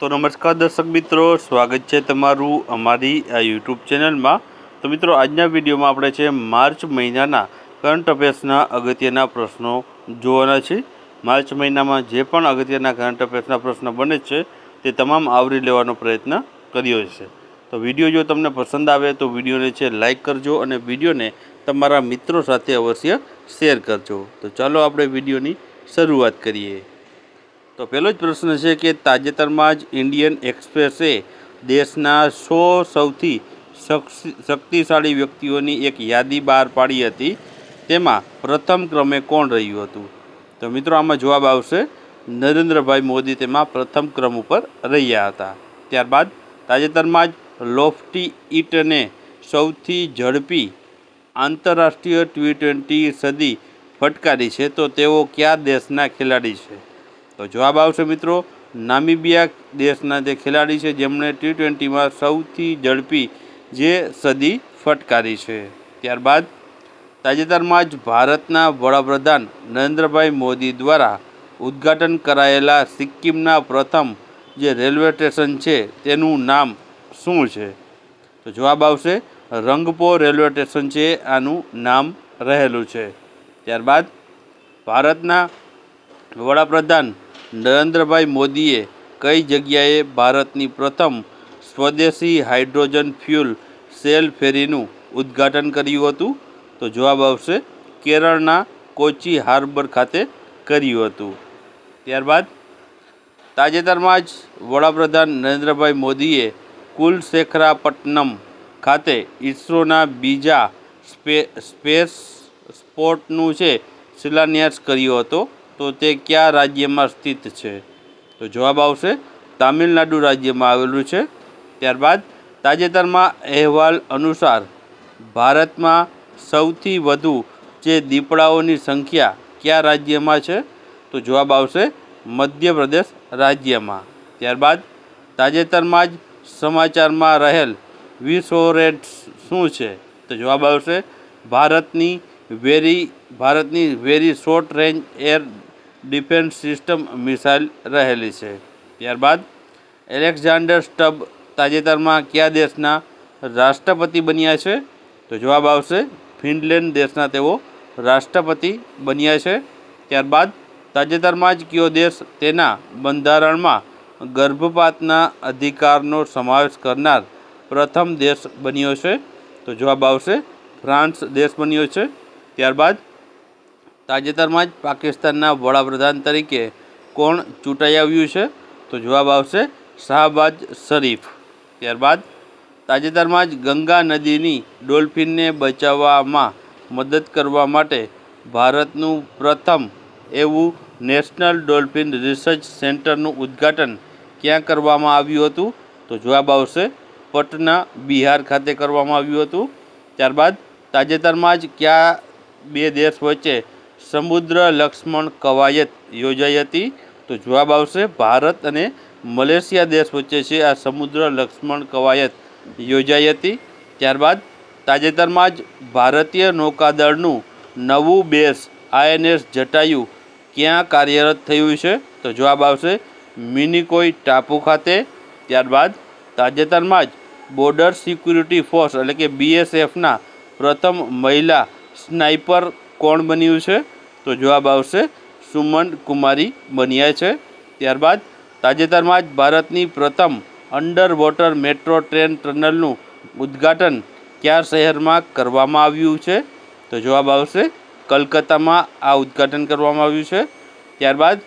તો નમસ્કાર દર્શક મિત્રો સ્વાગત છે તમારું અમારી આ યુટ્યુબ ચેનલમાં તો મિત્રો આજના વિડીયોમાં આપણે છે માર્ચ મહિનાના કરંટ અફેર્સના અગત્યના પ્રશ્નો જોવાના છે માર્ચ મહિનામાં જે પણ અગત્યના કરંટ અફેર્સના પ્રશ્નો બને છે તે તમામ આવરી લેવાનો પ્રયત્ન કર્યો છે તો વિડીયો જો તમને પસંદ આવે તો વિડીયોને છે લાઇક કરજો અને વિડીયોને તમારા મિત્રો સાથે અવશ્ય શેર કરજો તો ચાલો આપણે વિડીયોની શરૂઆત કરીએ તો પહેલો જ પ્રશ્ન છે કે તાજેતરમાં જ ઇન્ડિયન એક્સપ્રેસે દેશના સો સૌથી શક્તિશાળી વ્યક્તિઓની એક યાદી બહાર પાડી હતી તેમાં પ્રથમ ક્રમે કોણ રહ્યું હતું તો મિત્રો આમાં જવાબ આવશે નરેન્દ્રભાઈ મોદી તેમાં પ્રથમ ક્રમ ઉપર રહ્યા હતા ત્યારબાદ તાજેતરમાં જ લોફટી ઇટને સૌથી ઝડપી આંતરરાષ્ટ્રીય ટી સદી ફટકારી છે તો તેઓ કયા દેશના ખેલાડી છે તો જવાબ આવશે મિત્રો નામિબિયા દેશના જે ખેલાડી છે જેમણે ટી ટ્વેન્ટીમાં સૌથી ઝડપી જે સદી ફટકારી છે ત્યારબાદ તાજેતરમાં જ ભારતના વડાપ્રધાન નરેન્દ્રભાઈ મોદી દ્વારા ઉદ્ઘાટન કરાયેલા સિક્કિમના પ્રથમ જે રેલવે સ્ટેશન છે તેનું નામ શું છે તો જવાબ આવશે રંગપો રેલવે સ્ટેશન છે આનું નામ રહેલું છે ત્યારબાદ ભારતના વડાપ્રધાન નરેન્દ્રભાઈ મોદીએ કઈ જગ્યાએ ભારતની પ્રથમ સ્વદેશી હાઇડ્રોજન ફ્યુલ સેલ ફેરીનું ઉદ્ઘાટન કર્યું હતું તો જવાબ આવશે કેરળના કોચી હાર્બર ખાતે કર્યું હતું ત્યારબાદ તાજેતરમાં જ વડાપ્રધાન નરેન્દ્રભાઈ મોદીએ કુલશેખરાપટ્ટનમ ખાતે ઇસરોના બીજા સ્પે સ્પેસ સ્પોર્ટનું છે શિલાન્યાસ કર્યો હતો તો તે કયા રાજ્યમાં સ્થિત છે તો જવાબ આવશે તમિલનાડુ રાજ્યમાં આવેલું છે ત્યારબાદ તાજેતરમાં એહવાલ અનુસાર ભારતમાં સૌથી વધુ જે દીપડાઓની સંખ્યા કયા રાજ્યમાં છે તો જવાબ આવશે મધ્યપ્રદેશ રાજ્યમાં ત્યારબાદ તાજેતરમાં જ સમાચારમાં રહેલ વિસોરેટ શું છે તો જવાબ આવશે ભારતની વેરી ભારતની very short range air defence system missile રહેલી છે ત્યારબાદ એલેક્ઝાન્ડર સ્ટબ તાજેતરમાં કયા દેશના રાષ્ટ્રપતિ બન્યા છે તો જવાબ આવશે ફિનલેન્ડ દેશના તેઓ રાષ્ટ્રપતિ બન્યા છે ત્યારબાદ તાજેતરમાં જ કયો દેશ તેના બંધારણમાં ગર્ભપાતના અધિકારનો સમાવેશ કરનાર પ્રથમ દેશ બન્યો છે તો જવાબ આવશે ફ્રાન્સ દેશ બન્યો છે ત્યારબાદ તાજેતરમાં જ પાકિસ્તાનના વળાબ્રહદાન તરીકે કોણ ચૂટાયા આવ્યું છે તો જવાબ આવશે સાહબાજ શરીફ ત્યારબાદ તાજેતરમાં જ ગંગા નદીની ડોલ્ફિનને બચાવવામાં મદદ કરવા માટે ભારતનું પ્રથમ એવું નેશનલ ડોલ્ફિન રિસર્ચ સેન્ટરનું ઉદ્ઘાટન ક્યાં કરવામાં આવ્યું હતું તો જવાબ આવશે પટના બિહાર ખાતે કરવામાં આવ્યું હતું ત્યારબાદ તાજેતરમાં જ કયા બે દેશ વચ્ચે સમુદ્ર લક્ષ્મણ કવાયત યોજાઈ હતી તો જવાબ આવશે ભારત અને મલેશિયા દેશ વચ્ચે છે આ સમુદ્ર લક્ષ્મણ કવાયત યોજાઈ હતી ત્યારબાદ તાજેતરમાં જ ભારતીય નૌકાદળનું નવું બેસ આઈએનએસ જટાયું ક્યાં કાર્યરત થયું છે તો જવાબ આવશે મિનિકોઈ ટાપુ ખાતે ત્યારબાદ તાજેતરમાં જ બોર્ડર સિક્યુરિટી ફોર્સ એટલે કે બીએસએફના પ્રથમ મહિલા સ્નાઇપર કોણ બન્યું છે તો જવાબ આવશે સુમન કુમારી બન્યા છે ત્યારબાદ તાજેતરમાં જ ભારતની પ્રથમ અંડર વોટર મેટ્રો ટ્રેન ટનલનું ઉદ્ઘાટન કયા શહેરમાં કરવામાં આવ્યું છે તો જવાબ આવશે કલકત્તામાં આ ઉદ્ઘાટન કરવામાં આવ્યું છે ત્યારબાદ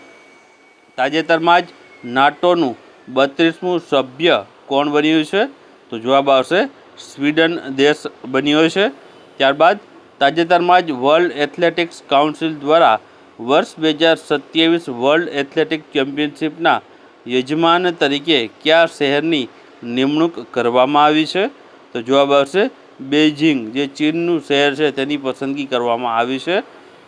તાજેતરમાં જ નાટોનું બત્રીસમું સભ્ય કોણ બન્યું છે તો જવાબ આવશે સ્વીડન દેશ બન્યો છે ત્યારબાદ તાજેતરમાં જ વર્લ્ડ એથ્લેટિક્સ કાઉન્સિલ દ્વારા વર્ષ 2027 વર્લ્ડ એથ્લેટિક ચેમ્પિયનશિપના યજમાન તરીકે કયા શહેરની નિમણૂક કરવામાં આવી છે તો જવાબ આવશે બેઇજિંગ જે ચીનનું શહેર છે તેની પસંદગી કરવામાં આવી છે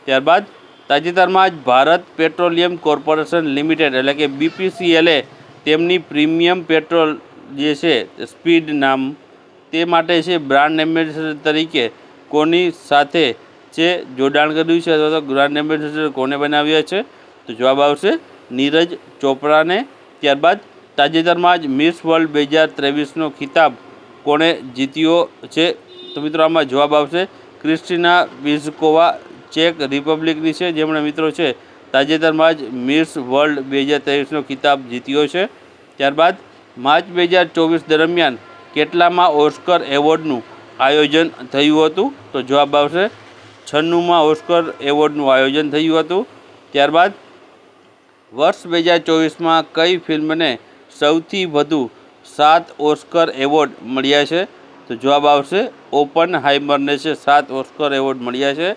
ત્યારબાદ તાજેતરમાં જ ભારત પેટ્રોલિયમ કોર્પોરેશન લિમિટેડ એટલે કે BPCL એ તેમની પ્રીમિયમ પેટ્રોલ જે છે સ્પીડ નામ તે માટે છે બ્રાન્ડ એમ્બેસેડર તરીકે કોની સાથે જે જોડાણ કર્યું છે તો ગ્રાન નેમબેઝ કોણે બનાવ્યો છે તો જવાબ આવશે નીરજ ચોપરાને ત્યારબાદ તાજેતરમાં જ મિસ વર્લ્ડ 2023 નો ખિતાબ કોણે જીત્યો છે તો મિત્રો આમાં જવાબ આવશે ક્રિસ્ટિના વિઝકોવા ચેક રિપબ્લિકની છે જેમણે મિત્રો છે તાજેતરમાં જ મિસ વર્લ્ડ 2023 નો ખિતાબ જીત્યો છે ત્યારબાદ માર્ચ 2024 દરમિયાન કેટલામાં ઓસ્કર એવોર્ડ નું આયોજન થયું હતું તો જવાબ આવશે 96 માં ઓસ્કર એવોર્ડ નું આયોજન થયું હતું ત્યારબાદ વર્ષ 2024 માં કઈ ફિલ્મ ને સૌથી વધુ 7 ઓસ્કર એવોર્ડ મળ્યા છે તો જવાબ આવશે ઓપન હાઈમર ને છે 7 ઓસ્કર એવોર્ડ મળ્યા છે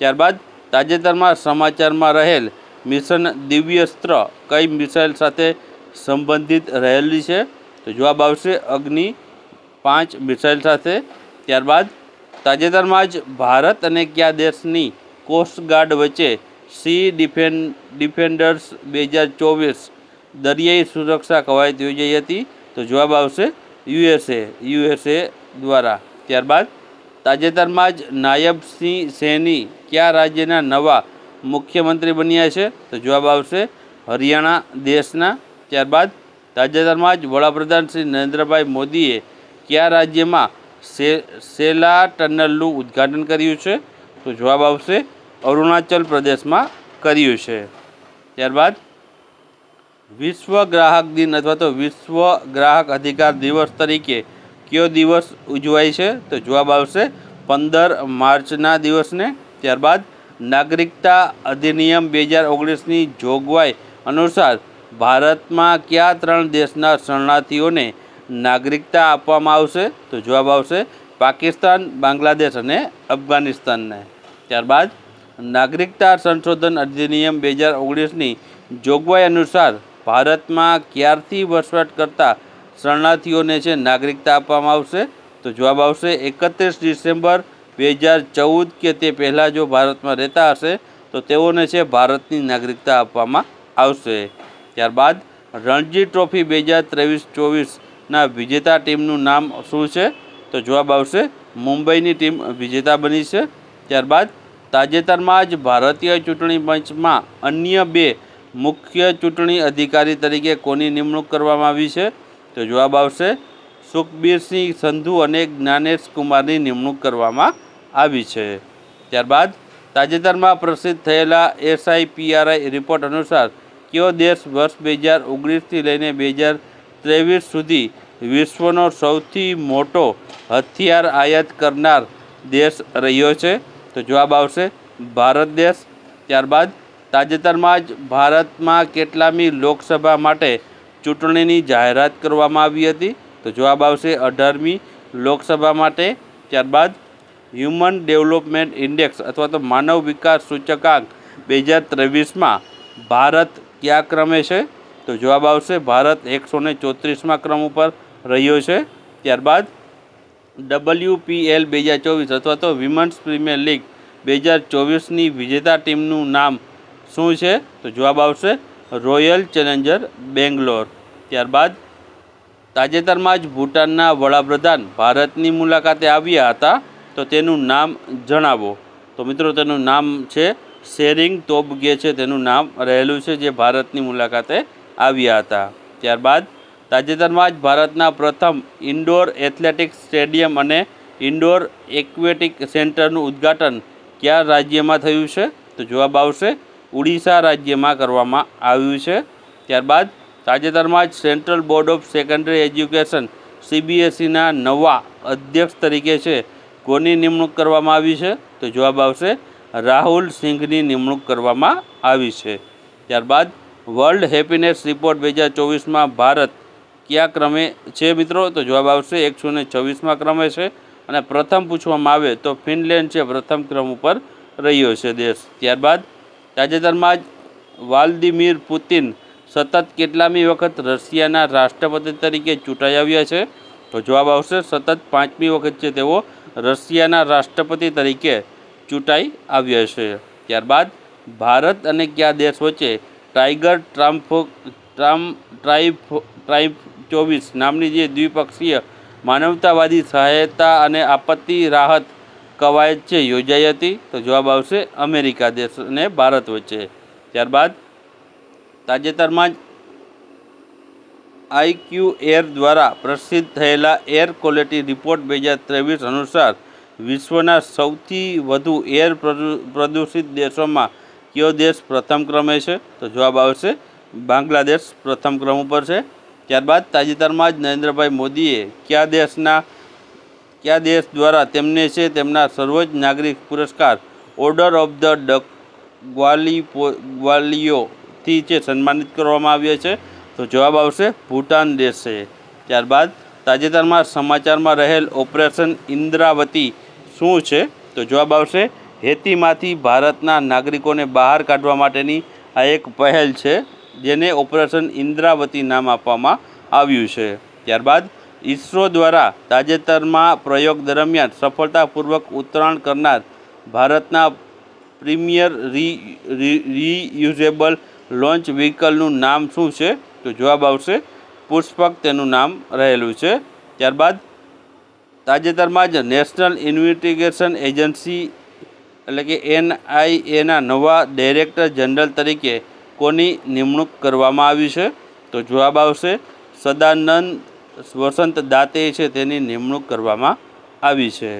ત્યારબાદ તાજેતરમાં સમાચારમાં રહેલ મિશન દિવ્યસ્ત્ર કઈ મિસાઈલ સાથે સંબંધિત રહેલું છે તો જવાબ આવશે અગ્નિ 5 મિસાઈલ સાથે ત્યારબાદ તાજેતરમાં જ ભારત અને કયા દેશની કોસ્ગાડ વચે સી ડિફેન્ડ ડિફેન્ડર્સ 2024 દરિયાઈ સુરક્ષા કવાયત યોજી જઈ હતી તો જવાબ આવશે યુએસએ યુએસએ દ્વારા ત્યારબાદ તાજેતરમાં જ નાયબ સી સેની કયા રાજ્યના નવા મુખ્યમંત્રી બન્યા છે તો જવાબ આવશે હરિયાણા દેશના ત્યારબાદ તાજેતરમાં જ વડાપ્રધાન શ્રી નરેન્દ્રભાઈ મોદીએ કયા રાજ્યમાં સે સેલા ટનલનું ઉદ્ઘાટન કર્યું છે તો જવાબ આવશે અરુણાચલ પ્રદેશમાં કર્યું છે ત્યારબાદ વિશ્વ ગ્રાહક દિન અથવા તો વિશ્વ ગ્રાહક અધિકાર દિવસ તરીકે કયો દિવસ ઉજવાય છે તો જવાબ આવશે પંદર માર્ચના દિવસને ત્યારબાદ નાગરિકતા અધિનિયમ બે હજાર ઓગણીસની જોગવાઈ અનુસાર ભારતમાં કયા ત્રણ દેશના શરણાર્થીઓને નાગરિકતા આપવામાં આવશે તો જવાબ આવશે પાકિસ્તાન બાંગ્લાદેશ અને afghanistan ને ત્યારબાદ નાગરિકતા સંશોધન અધિનિયમ 2019 ની જોગવાઈ અનુસાર ભારતમાં ક્યારથી વર્ષવાટ કરતા શરણાર્થીઓને છે નાગરિકતા આપવામાં આવશે તો જવાબ આવશે 31 ડિસેમ્બર 2014 કે તે પહેલા જો ભારતમાં રહેતા હશે તો તેઓને છે ભારતની નાગરિકતા આપવામાં આવશે ત્યારબાદ રણજી ટ્રોફી 2023 24 ના વિજેતા ટીમનું નામ શું છે તો જવાબ આવશે મુંબઈની ટીમ વિજેતા બની છે ત્યારબાદ તાજેતરમાં જ ભારતીય ચુટણી પંચમાં અન્ય બે મુખ્ય ચુટણી અધિકારી તરીકે કોની નિમણૂક કરવામાં આવી છે તો જવાબ આવશે સુખबीरસિંહ સંધુ અને જ્ઞાનેશકુમારની નિમણૂક કરવામાં આવી છે ત્યારબાદ તાજેતરમાં પ્રસિદ્ધ થયેલા એસઆઈપીઆરઆઈ રિપોર્ટ અનુસાર કયો દેશ વર્ષ 2019 થી લઈને 20 23 સુધી વિશ્વનો સૌથી મોટો હથિયાર આયાત કરનાર દેશ રહ્યો છે તો જવાબ આવશે ભારત દેશ ત્યારબાદ તાજેતરમાં જ ભારતમાં કેટલામી લોકસભા માટે ચૂંટણીની જાહેરાત કરવામાં આવી હતી તો જવાબ આવશે 18મી લોકસભા માટે ત્યારબાદ હ્યુમન ડેવલપમેન્ટ ઇન્ડેક્સ અથવા તો માનવ વિકાસ સૂચકાંક 2023 માં ભારત કયા ક્રમે છે તો જવાબ આવશે ભારત એકસો ને ચોત્રીસમાં ક્રમ ઉપર રહ્યો છે ત્યારબાદ ડબલ્યુપીએલ બે હજાર ચોવીસ અથવા તો વિમન્સ પ્રીમિયર લીગ બે હજાર ચોવીસની વિજેતા ટીમનું નામ શું છે તો જવાબ આવશે રોયલ ચેલેન્જર બેંગ્લોર ત્યારબાદ તાજેતરમાં જ ભૂટાનના વડાપ્રધાન ભારતની મુલાકાતે આવ્યા હતા તો તેનું નામ જણાવો તો મિત્રો તેનું નામ છે શેરિંગ તોબગે છે તેનું નામ રહેલું છે જે ભારતની મુલાકાતે આ વિધાતા ત્યારબાદ તાજેતરમાં જ ભારતનું પ્રથમ ઇન્ડોર એથ્લેટિક સ્ટેડિયમ અને ઇન્ડોર એક્ווએટિક સેન્ટરનું ઉદ્ઘાટન કયા રાજ્યમાં થયું છે તો જવાબ આવશે ઓડિશા રાજ્યમાં કરવામાં આવ્યું છે ત્યારબાદ તાજેતરમાં જ Central Board of Secondary Education CBSE ના નવા અધ્યક્ષ તરીકે કોને નિમણૂક કરવામાં આવી છે તો જવાબ આવશે રાહુલ સિંહની નિમણૂક કરવામાં આવી છે ત્યારબાદ વર્લ્ડ હેપીનેસ રિપોર્ટ 2024 માં ભારત કયા ક્રમે છે મિત્રો તો જવાબ આવશે 126માં ક્રમે છે અને પ્રથમ પૂછવામાં આવે તો ફિનલેન્ડ છે પ્રથમ ક્રમ ઉપર રહ્યો છે દેશ ત્યારબાદ તાજેતરમાં જ વાલ્દીમીર પુટિન સતત કેટલામી વખત રશિયાના રાષ્ટ્રપતિ તરીકે ચૂંટાયા આવ્યા છે તો જવાબ આવશે સતત 5મી વખત છે તેઓ રશિયાના રાષ્ટ્રપતિ તરીકે ચૂટાઈ આવ્યા છે ત્યારબાદ ભારત અને કયા દેશ વચ્ચે ટાઈગર ટ્રામ્ફો ટ્રામ ટ્રાઇફ ટ્રાઇફ ચોવીસ નામની જે દ્વિપક્ષીય માનવતાવાદી સહાયતા અને આપત્તિ રાહત કવાયત છે યોજાઈ હતી તો જવાબ આવશે અમેરિકા દેશ અને ભારત વચ્ચે ત્યારબાદ તાજેતરમાં જ આઈક્યુ એર દ્વારા પ્રસિદ્ધ થયેલા એર ક્વોલિટી રિપોર્ટ બે હજાર ત્રેવીસ અનુસાર વિશ્વના સૌથી વધુ એર પ્રદૂષિત દેશોમાં કયો દેશ પ્રથમ ક્રમે છે તો જવાબ આવશે બાંગ્લાદેશ પ્રથમ ક્રમ ઉપર છે ત્યારબાદ તાજેતરમાં જ નરેન્દ્રભાઈ મોદીએ કયા દેશના કયા દેશ દ્વારા તેમને છે તેમનો સર્વોચ્ચ નાગરિક પુરસ્કાર ઓર્ડર ઓફ ધ ડક ગ્વાલી ગ્વાલિયો થી છે સન્માનિત કરવામાં આવ્યા છે તો જવાબ આવશે ભૂટાન દેશે ત્યારબાદ તાજેતરમાં સમાચારમાં રહેલ ઓપરેશન ઇન્દ્રાવતી શું છે તો જવાબ આવશે હેતીમાંથી ભારતના નાગરિકોને બહાર કાઢવા માટેની આ એક પહેલ છે જેને ઓપરેશન ઇન્દ્રાવતી નામ આપવામાં આવ્યું છે ત્યારબાદ ઇસરો દ્વારા તાજેતરમાં પ્રયોગ દરમિયાન સફળતાપૂર્વક ઉતરાણ કરનાર ભારતના પ્રીમિયર રી રીયુઝેબલ લોન્ચ વ્હીકલનું નામ શું છે તો જવાબ આવશે પુષ્પક તેનું નામ રહેલું છે ત્યારબાદ તાજેતરમાં જ નેશનલ ઇન્વેસ્ટિગેશન એજન્સી એટલે કે એનઆઈએના નવા ડાયરેક્ટર જનરલ તરીકે કોની નિમણૂક કરવામાં આવી છે તો જવાબ આવશે સદાનંદ વસંત દાતે છે તેની નિમણૂક કરવામાં આવી છે